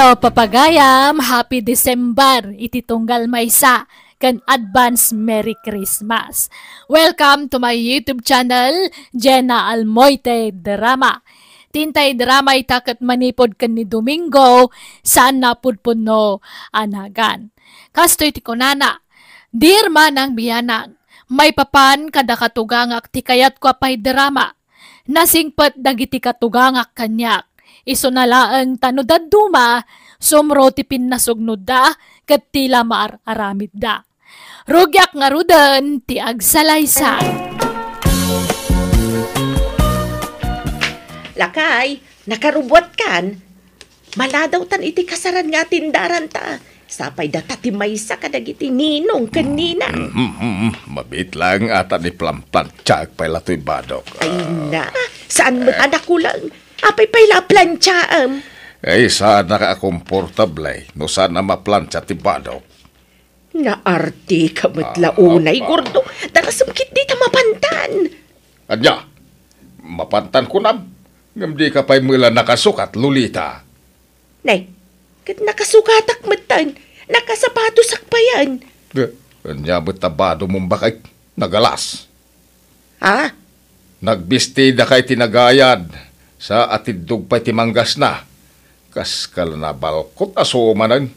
Hello papagayam, happy December. Ititunggal maysa kan advance Merry Christmas. Welcome to my YouTube channel, Jenna Almoite Drama. Tintay drama itakat manipod kan ni Domingo saan napudpuno anagan. Kasto iti kunana, dear manang biyanag, may papan kada katugangak ti kayat ko apay drama. Nasingpat dagiti katugangak kanyak iso na tano da duma, sumrotipin na sugnod da, kat tila maaramid da. Rugyak nga rudan, ti agsalaysay. Lakay, nakarubwat kan, maladaw tan iti kasaran nga tindaran ta. Sapay data ti maysa kadagiti ninong kanina. Mm, mm, mabit lang ata ni Plampantsyag pala to'y badok. Ay na, saan mo eh. uh, tadakulang? Apay pa'y planchaan. Ay, sana ka komportable. No sana maplancha ti badaw. Naarti ka matlaunay, ah, gordo. Darasumkit di ta mapantan. Anya, mapantan ko na. Ngam di ka pa'y mula nakasukat, Lolita. Nay, kat nakasukatak matan. Nakasapatos akpayan. Eh, anya betabado mong bakit nagalas. Ha? Ah? Nagbisti kay tinagayad. Sa atidog pa ti manggas na. Kaskal na balkot asumanan.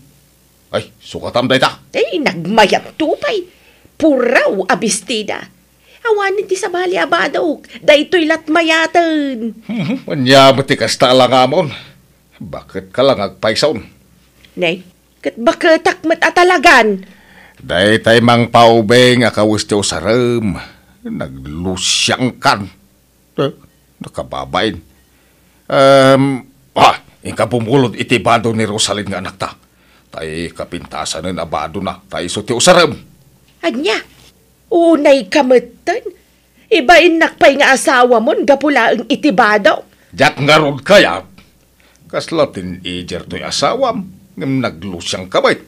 Ay, sukatam dayta. Ay, eh, nagmayat tupay. Puraw abistida. Awanin ti sabali abadog. Daytoy latmayatan. Hmm, manyabot ti kasta lang amon. Bakit ka lang agpaisaon? Nay, kat bakit takmat atalagan? Day tay mang paubeng akawis ti usaram. Naglusyang kan. Eh, Um, ah, ikapumulod iti bado ni Rosalyn nga anak ta. Tay kapintasan na abado na. Tay so ti usaram. Anya, unay kamatan. Ibain nakpay nga asawa mo nga pula ang itibado. Jack nga rod kaya. Kaslatin ijer to'y asawam. Ngam naglusyang kabait.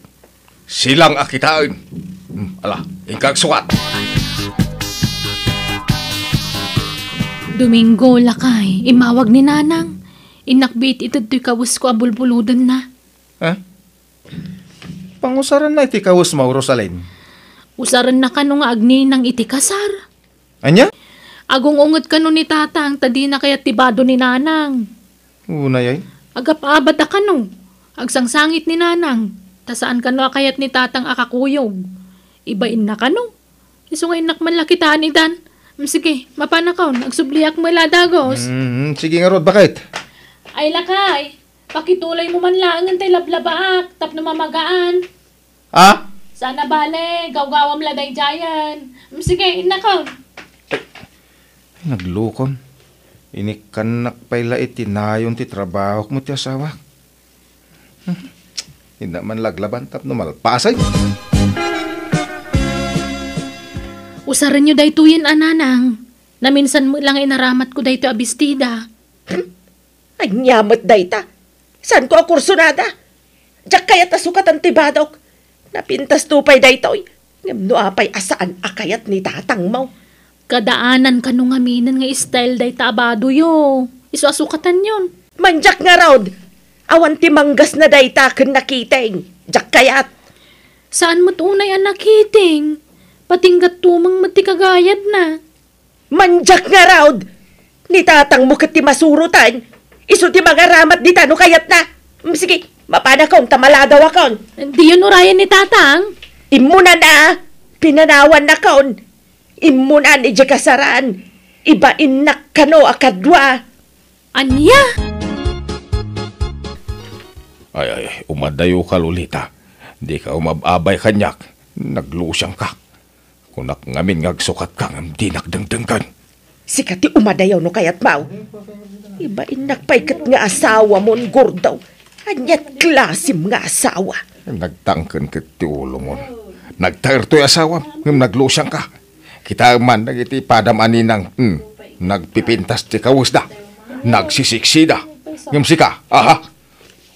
Silang akitain. Hmm, ala, ingkag sukat. Domingo, lakay. Imawag ni Nanang. Inakbit ito ti kawis ko abulbuludan na. Ha? Pangusaran na iti kawis mo, Rosalyn. Usaran na kano nga agni ng itikasar. Anya? Agong ungot kano ni tatang, tadi na kaya tibado ni nanang. Unay ay? Agapaabat a kano. Agsangsangit ni nanang. Tasaan kano akayat ni tatang akakuyog. Ibain na kano. Isungayin nakman lakitaan ni Dan. Mm, sige, mapanakaw. Agsubliak mo dagos. Mm, mm, sige nga, Rod. Bakit? Ay lakay, pakituloy mo man lang ang tay lablabaak, tap na mamagaan. Ha? Sana bale, gawgawam laday jayan. Sige, inakaw. Ay, ay naglukom. Inikanak pala itinayon ti trabaho mo ti asawa. Hindi man laglaban tap no malpasay. Usaran nyo daytoyin ananang. Naminsan mo lang inaramat ko dayto abistida. Ay, nyamat dayta. San ko akursonada? Diyak kayat asukat ang tibadok. Napintas tupay daytoy. Ngamno apay asaan akayat ni tatang mau. Kadaanan kanungaminan nga style day tabado yo. Isu Isuasukatan yon. Manjak nga raod. Awan manggas na day takin nakiteng. Diyak kayat. Saan mo tunay ang nakiting? Patinggat tumang matikagayad na. Manjak nga raod! Ni tatang mo kati masurutan, Iso ti mga ramat di tano kayat na. Sige, mapada kong tamala daw akon. Di yun urayan ni tatang. Imuna na. Pinanawan na kaon. Imuna ni kasaraan. Ibain inak kano akadwa. Anya? Ay, ay, umadayo ka, Lolita. Di ka umababay kanyak. Naglusang ka. Kunak ngamin ngagsukat kang di nakdangdanggan. Sikati umadayaw no kayat mau. Iba inakpaikat nga asawa mon gordaw. Anyat klasim nga asawa. Nagtangkan kit ti ulo mon. Nagtayar to'y asawa. Naglusang ka. Kita man nagiti padamani ng hmm, nagpipintas ti kawis Nagsisiksida. Nagsisiksi sika, Aha.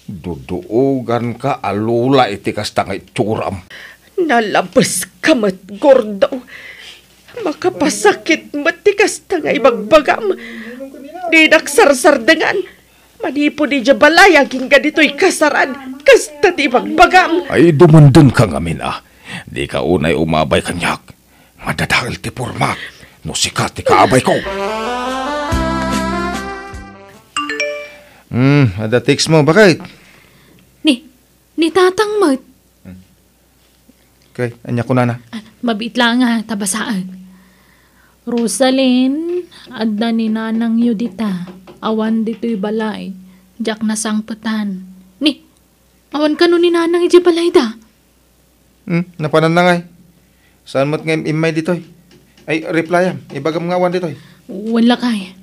Duduogan ka alula iti kastang itsuram. Nalabas ka mat gordaw. Gordaw. Makapasakit matikas na nga ibagbagam. Dinaksar-sardangan. Manipo di dya balaya hingga dito'y kasaran. Kasta di ibagbagam. Ay dumundan ka nga mina. Di ka unay umabay kanyak. Madadahil ti porma. No sikat ti kaabay ko. Hmm, ada text mo, bakit? Ni, ni tatang mo. Hmm. Okay, anya ko na na. Ah, Mabit lang nga, tabasaan. Ah. Rosalyn, adda ni nanang Yudita, awan dito'y balay, jak na nasangpatan. Ni, awan ka no ni nanang iji balay da. Hmm, napanan na ngay. Saan mo't ngayon imay dito'y? Ay, replyam, ibagam nga awan dito'y. Wala kay.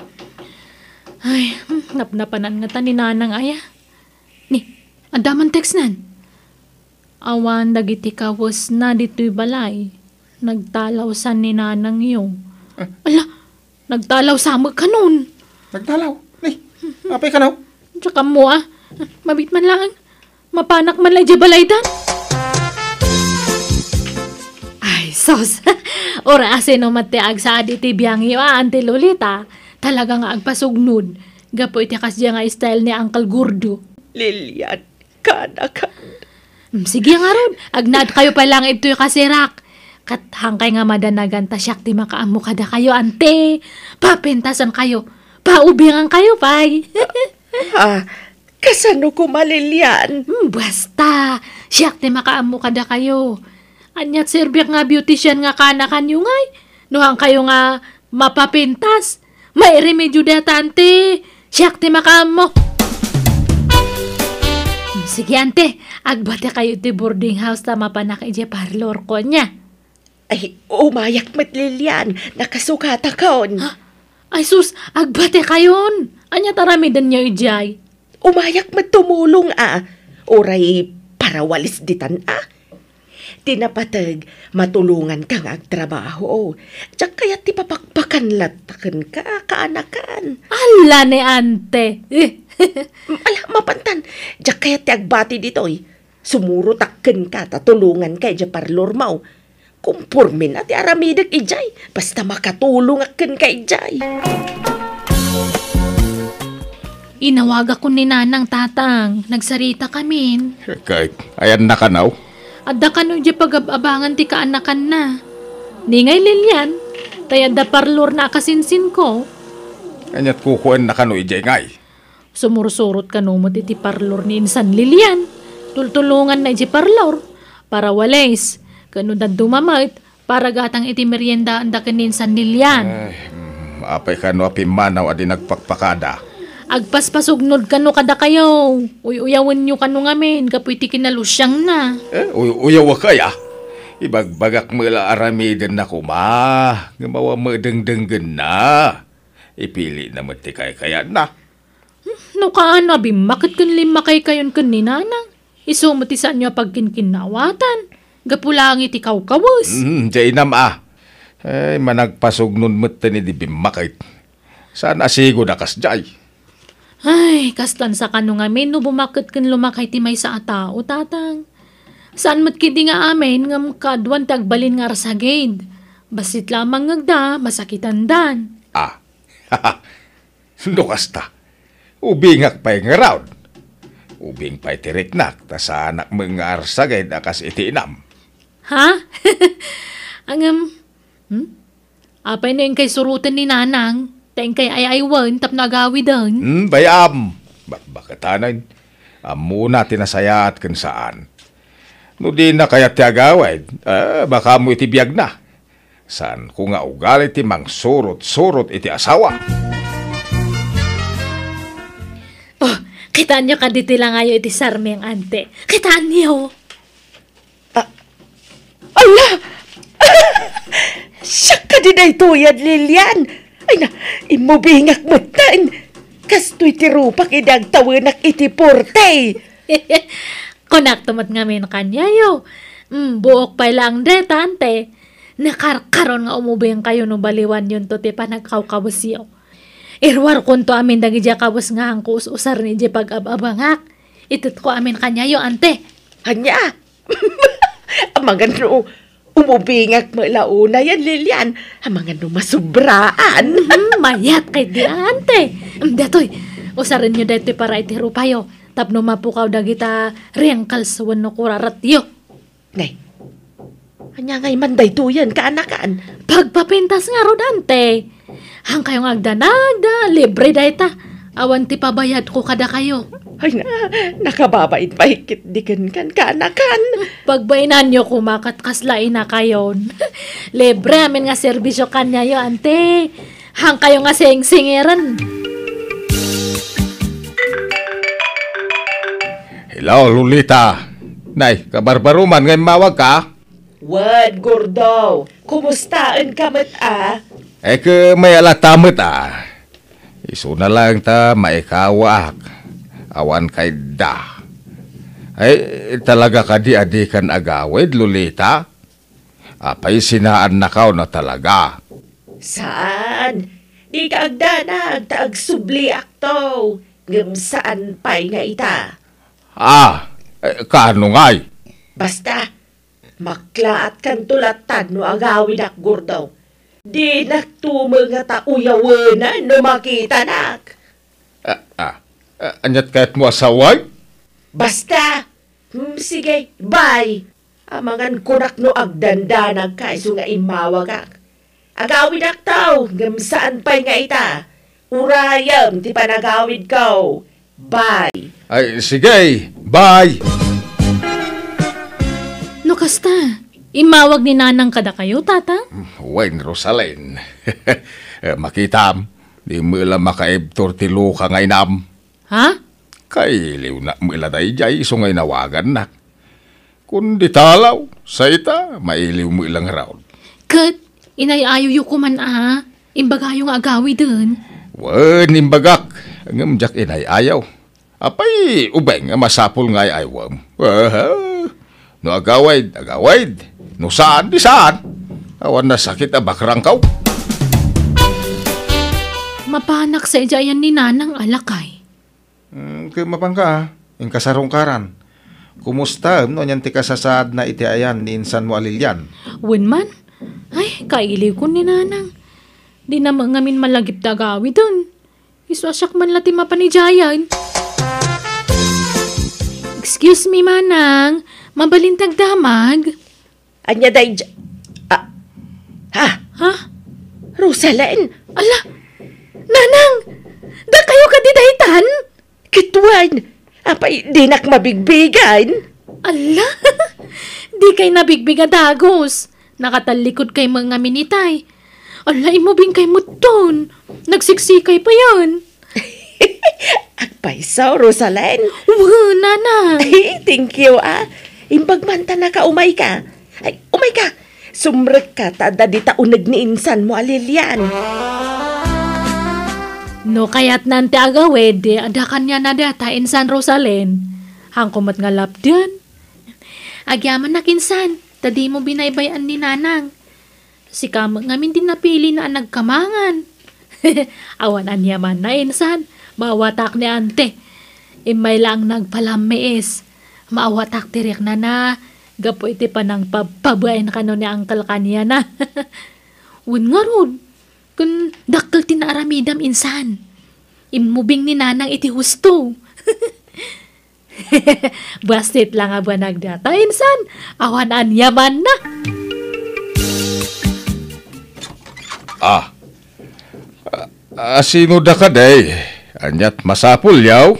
Ay, hmm, napnapanan nga ta ni nanang aya. Ni, adaman text nan. Awan dagiti kawos na dito'y balay, nagtalaw sa ni nanang yung Ala, nagtalaw sa ka kanon. Nagtalaw? Ay, apay ka na. Oh. Tsaka mo ah, mabit man lang. Mapanak man lang jabalaydan. Ay, sos. Ora ase no matiag sa adi ti biyangi ah, ante Lolita. Talaga nga agpasugnod. Gapo iti kasya nga style ni Uncle Gordo. Lilian, kada ka. Mm, sige nga ron, agnad kayo pa lang ito kasirak. Kat hangkay nga madanagan ta siyak di makaamo kada kayo ante. Papintasan kayo. Paubingan kayo pay. ah, kasano ko malilyan? Hmm, basta. Siyak di makaamo kada kayo. Anyat sirbyak nga beautician nga kanakan yung ay. Nuhang kayo nga mapapintas. May remedyo data ante. Siyak di makaamo. Hmm, sige ante, agbata kayo ti boarding house ta mapanakay na parlor ko niya. Ay, umayak matlilyan, nakasukata kaon. Ha? Ay sus, agbate kayon. Anya taramidan niyo ijay. Umayak tumulong ah. Oray parawalis ditan ah. Tinapatag, matulungan kang agtrabaho. Tsak kaya ti papakpakan latakan ka, kaanakan. Ala ni ante. Ala, mapantan. Tsak kaya ti agbati ditoy. eh. Sumuro takken ka, tatulungan kay Japarlor mau Kumpurmin na ti aramidag ijay, basta makatulong akin ka ijay. Inawag ako ni Nanang Tatang, nagsarita kamin. Kahit ayan na ka now. Adda ka di pagababangan ti kaanakan na. ngay Lilian, tayada parlor na kasinsin ko. Kanyat kukuan na kano ijay ngay. Sumursurot ka no iti parlor ni Insan Lilian. Tultulungan na iti parlor para walays Kano da dumamait, para gatang iti merienda ang dakanin sa nilyan. Ay, mm, apay kano api manaw adi nagpakpakada. Agpaspasognod kano kada kayo. Uyuyawan nyo kano ngamin, kapoy ti kinalusyang na. Eh, uy uyawa kaya? Ibagbagak mula aramidin na kuma. Gamawa mo dengdenggen na. Ipili na ti kay kaya na. Hmm, no kaano, abim, makit kun limakay kayon kun ni nanang? Isumati sa inyo pagkinkinawatan gapulang iti kawas. Mm, mm-hmm. di inam ah. Ay, managpasugnon mo't ni di bimakit. Saan asigo na kasjay? Ay, kastan sa kano nga men, no bumakit kin lumakay ti may sa atao, tatang. Saan mo't kiti nga amin, nga kadwan tagbalin nga rasagid. Basit lamang ngagda, masakitan dan. Ah, no kasta. Ubingak pa yung round. Ubing pa itirik ta sa anak mga arsagay na kas itiinam. Ha? ang um, hmm? Apay na yung kay surutan ni nanang. Tayong kay ay ayaywan, tap nagawidan. Hmm, bayam. Bak bakatanan. Amuna tinasaya at kansaan. No di na kaya tiyagawid, ah, baka mo itibiyag na. San ko nga ugali ti mang surot-surot iti asawa. Oh, kitaan nyo kaditi lang ayo iti sarmi ang ante. Kitaan niyo. Ala! Siya ka din ay tuyad, Lilian! Ay na, imubingak mo tan! Kas tuy tirupak idang tawanak iti portay! Kunak tumat nga min kanyayo. Mm, buok pa lang de, tante. Nakarkaron nga umubing kayo no baliwan yun to ti panagkawkawas yo. Irwar kun to amin dagi dya kawas nga ang kuus-usar ni dya pag-ababangak. Itit ko amin kanyayo, ante. Kanya? Hamangan no, umubingak mo launa yan, Lilian. Ang mga no, masubraan. Mm, mayat kay di ante. Datoy, usarin nyo dati para itiro payo. Tapno mapukaw dagita riyang sa no kurarat yo. Nay, anya ngay manday tuyan ka anakaan. Pagpapintas nga ro dante. Ang kayong agdanagda, libre dayta. Awan ti pabayad ko kada kayo. Ay na, nakababait baikit di kan kanakan. Pagbaynan yo kumakat kaslain na kayon. Libre amin nga serbisyo kanya yo ante. Hang kayo nga sing-singiran. Hello, Lolita. Nay, kabarbaruman ngayon mawag ka. Wad, Gordo. Kumustaan kamat ah? Eh, may alatamat ah. Iso na lang ta maikawaak awan kay da. Ay, talaga ka di adikan agawid, Lolita. Apay sinaan na kao na talaga. Saan? Di ka agdanag, taag akto. Ngam saan pa'y nga ita? Ah, eh, kaano nga'y? Basta, maklaat kan tulatan no agawin ak gurdaw. Di nagtumang nga tauyawanan no makita nak. Ah, ah. Uh, anyat kahit mo asaway? Basta! Hmm, sige, bye! Amangan kunak no agdandanag kaiso nga imawag ka. Agawid ak tao, gamsaan pa'y nga ita. Urayam, ti panagawid ka. Bye! Ay, sige, bye! No, kasta. Imawag ni nanang kada kayo, tata? Hmm, Wen, Rosalyn. Eh, makitam. Di mo ilang makaibtor ti luka nga inam. Ha? Kay liw na miladay jay iso ngay nawagan na. Kundi talaw, sa ita, mailiw mo ilang round. Kat, inayayo yu ko man ah. Imbagayo nga agawi dun. Wan, imbagak. Ang amjak inayayaw. Apay, ubeng, masapol nga ayaywam. Waha. No agawaid, agawaid. No saan, di saan. Awan na sakit abakrang kaw. Mapanak sa ijayan ni Nanang Alakay. Mm, kay mapangka, ing kasarungkaran. Kumusta, no, nyan ti kasasad na iti ayan, ni insan mo alilyan. Wen man, ay, kaili ko ni nanang. Di na ngamin malagip dagawi dun. Isuasyak man lati mapanijayan. Excuse me, manang. Mabalintag damag. Anya day... Ah, ha? Ha? Rosaline? Ala! Nanang! Da kayo kadidahitan? Kitwan! Apay, di nak mabigbigan! Ala! di kay nabigbiga dagos. Nakatalikod kay mga minitay. Ala, imubing kay muton. Nagsiksikay pa yan. Agpaisaw, Rosaline. Wow, nana. Ay, thank you, ah. Imbagmanta na ka, umay ka. Ay, umay ka. Sumrek ka, tada di taunag ni insan mo, Alilian. Ah. No kayat nante agawed de eh, adakan niya na data in San Rosalén. Hangkumat nga lapdyan. Agyaman na kinsan, tadi mo binaybayan ni nanang. Si kamag nga din napili na ang nagkamangan. Awan niya man na insan, mawatak ni ante. Imay lang nagpalamees. Maawatak tirik na na. Gapo iti pa nang pababain ka no ni angkal kanya na. Win nga rod. Kun dakil ti midam insan. Imubing ni nanang iti husto. Basit lang nga ba nagdata insan? Awan an yaman na. Ah. Asino ah, da ka day? Anyat masapul yaw?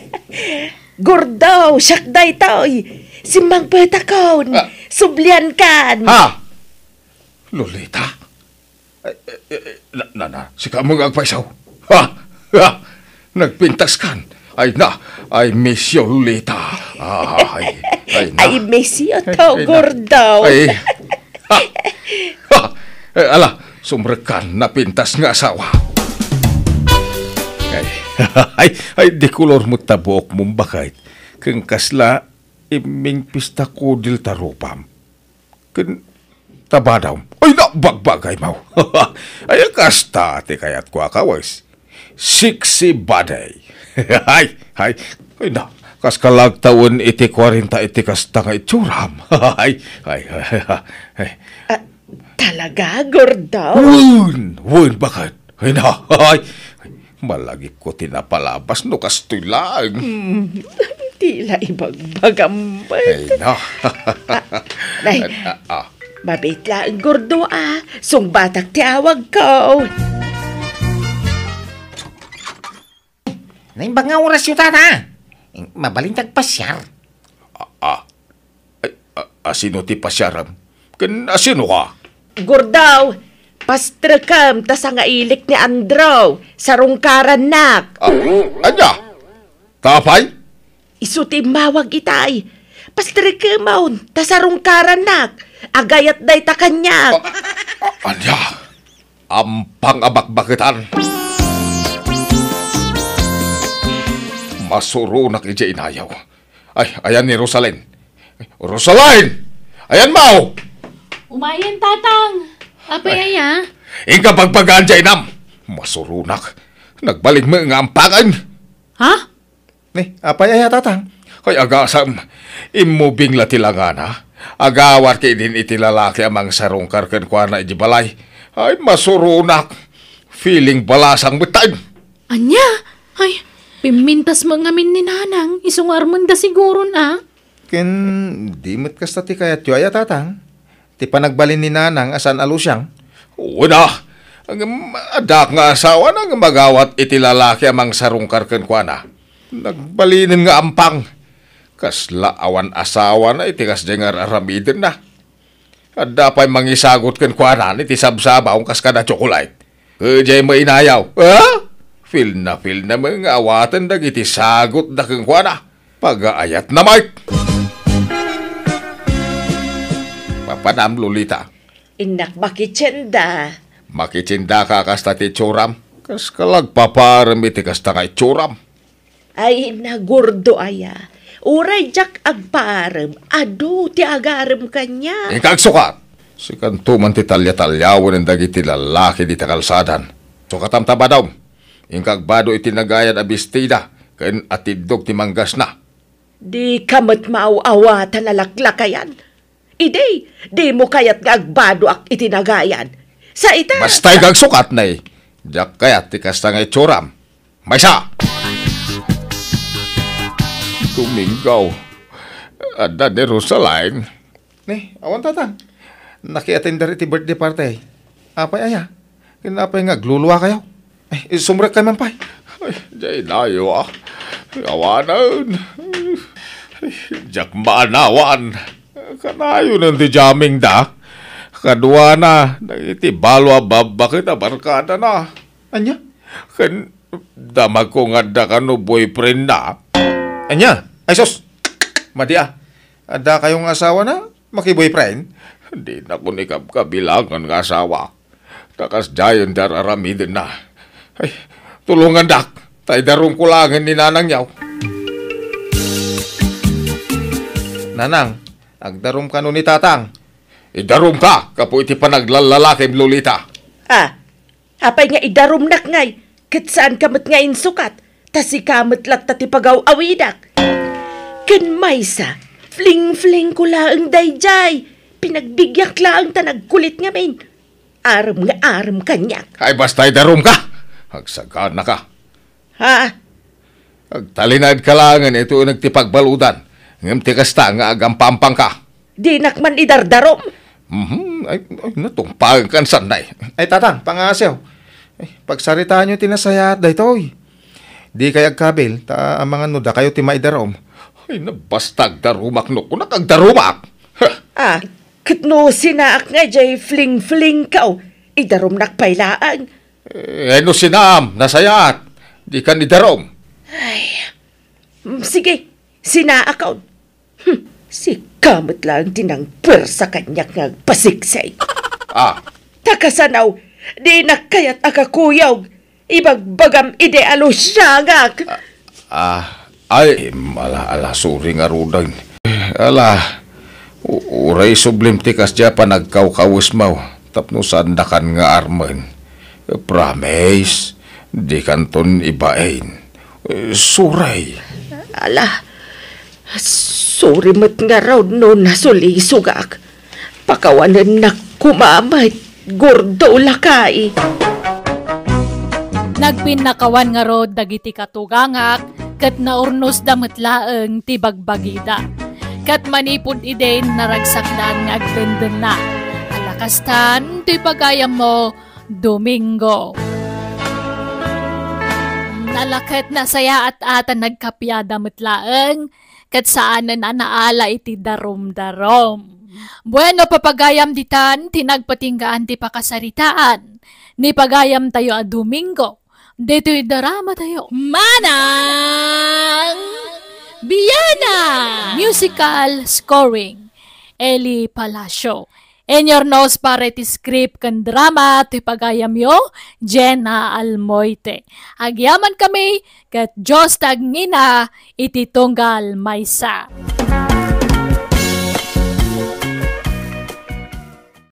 Gordaw, syakday taoy. Simbang petakaon. Ah. Sublian kan. Ha? Lolita? Eh, eh, eh, na, na, na, si kamong agpaisaw. Ha, ha, nagpintas kan. Ay na, ay misyo lita. Ay, ay na. Ay misyo tao gordaw. Ay, ha, ha, ala, sumrekan na pintas nga asawa. Ay, ay, ay, di kulor mo tabuok mong bakit. Kung kasla, iming pista ko dil tarupam. Kun, Tabadaw, ay nabagbagay mo. ay kasta ate kayat ko akawas. Siksi baday. ay, ay, ay na, kas kalag taon iti 40 iti kasta nga itsuram. ay, ay, ay, ay. Ah, talaga, Gordaw? Wun, wun, bakit? Ay na, ay, Malagi ko tinapalabas no kastoy lang. Mm, tila ibagbagambay. Ay na. ah, nay, ah, ah. Mabait laing gordo ah, ti awag ko. Naimba nga oras yung tata. Eh, mabalintag pasyar. Ah, ah, ah, asino ah, ti pasyaram? Ken asino ah, ka? Gordaw, pastrakam ta sa ngailik ni Andro, sarungkaran nak. Ah, anya? Tapay? Iso ti mawag itay. Pastrakamaon, ta sarungkaran nak agayat day ta kanya. Oh, oh, anya, ampang abakbakitan. Masuro na kay inayaw. Ay, ayan ni Rosalyn. Rosalyn! Ayan mao! Umayan, tatang. Apay aya. Ika pagpagaan dyan, inam. Masurunak. Nagbalik mo nga ampangan. Ha? Huh? Eh, apay aya, tatang. Kaya agasam, imubing latilangan ha agawat kay din iti lalaki amang sarong karken kwa na iti balay. Ay, masurunak. Feeling balasang bitay. Anya? Ay, pimintas mga min ni nanang. Isong armanda siguro na. Ken, di mat kasta ti kaya tiyo tatang. Ti panagbalin ni nanang asan alusyang. Una, ang adak nga asawa nang magawat iti lalaki amang sarong karken kwa na. Nagbalinin nga ampang Kasla awan asawa na itikas jengar aramidin na. At dapat mangisagot ken kwanan iti sabsaba ang kaskada chocolate. Kajay mainayaw. Ha? Ah? Eh? Feel na feel na mga awatan dag iti sagot da ken kwana. Pag-aayat na Mike. Papanam Lolita. Inak makitsenda. Makitsenda ka kasta ti churam. Kas kalagpaparam iti kasta kay churam. Ay nagurdo aya Uray jak agparem, adu ti agarem kanya. Ikagsukat! Eh, si man ti talya-talyawan ng dagiti lalaki di takalsadan. So katamtaba bado inkagbado nagayad abistida, kain atidog ti manggas na. Di kamat mauawatan na laklakayan. Ide, di mo kayat gagbado agbado ak itinagayan. Sa ita... Basta'y gagsukat na eh. Diyak kayat ti kasta nga itsuram. Maysa! Maysa! Tumingaw. Ada ah, de Rosaline. Ni, awan tata. Nakiatin dari ti birthday party. Apay aya. Kinapay nga gluluwa kayo. Ay, sumrak kay man pay. Ay, jay layo ah. Awanan. Jak maanawan. Kanayo ng ti jaming da. Kadua na. Iti balwa babakit abarkada na. Anya? Kan damag ko nga da ka no boyfriend na. Anya, ay sos, madia, ada kayong asawa na, maki-boyfriend? Hindi na ko ni kabilangan ng asawa. Takas dayon dar aramidin na. Ay, tulungan dak, tay darong kulangan ni nanang yaw. Nanang, agdarom ka ni tatang. Idarom ka, kapo iti panaglalalaki lolita. Ah, apay nga idarom nak ngay, kat saan kamat nga insukat tasikamot lat pagaw awidak. Ken maysa, fling-fling ko laang dayjay, pinagbigyak laang tanagkulit men. Aram nga aram kanyak. Ay basta'y darum ka, hagsagaan na ka. Ha? Agtalinad ka langan, ito yung nagtipagbaludan. Ngayon tikasta nga agampampang ka. Di nakman idardarom. Mm-hmm. Ay, ay natumpag kan sanday. Ay tatang, pangasew. Ay, pagsaritaan nyo tinasaya at daytoy. Di kay agkabil, ta ang mga nuda kayo ti maidarom. Ay, nabastag darumak no, kunak ang ah, katno sinaak nga jay fling-fling kao, idarom nakpailaan. Eh, no sinaam, nasayaat, di ka ni darom. Ay, mm, sige, sinaakaw. Hm, si kamot lang din ang persa kanya nga pasiksay. ah! Takasanaw, di nakayat akakuyaw, ibagbagam idealo sagak. Ah, ah, ay, mala ala suri nga rudan. Ala, uray sublim tikas dya pa nagkawkawis maw. Tapno sandakan nga armen. Promise, di kanton ibain. Suray. Ala, suri mat nga raw no nasuli sugak. Pakawanan na kumamay, gordo lakay. Gordo lakay. Nagpinakawan nga rod dagiti katugangak kat naurnos damat laeng ti bagbagida. Kat manipod iden naragsakdan nga agbenden na. Alakastan ti pagayam mo Domingo. Nalaket na saya at ata nagkapya damat kat saan na naala iti darom-darom. Bueno, papagayam ditan, tinagpatinggaan ti pakasaritaan. Ni pagayam tayo a ah, Domingo dito'y darama tayo. Manang Biyana! Musical scoring, Eli Palacio. And your nose paret script kan drama ti pagayam yo, Jenna Almoite. Agyaman kami kat Diyos tagnina iti tunggal maysa. Music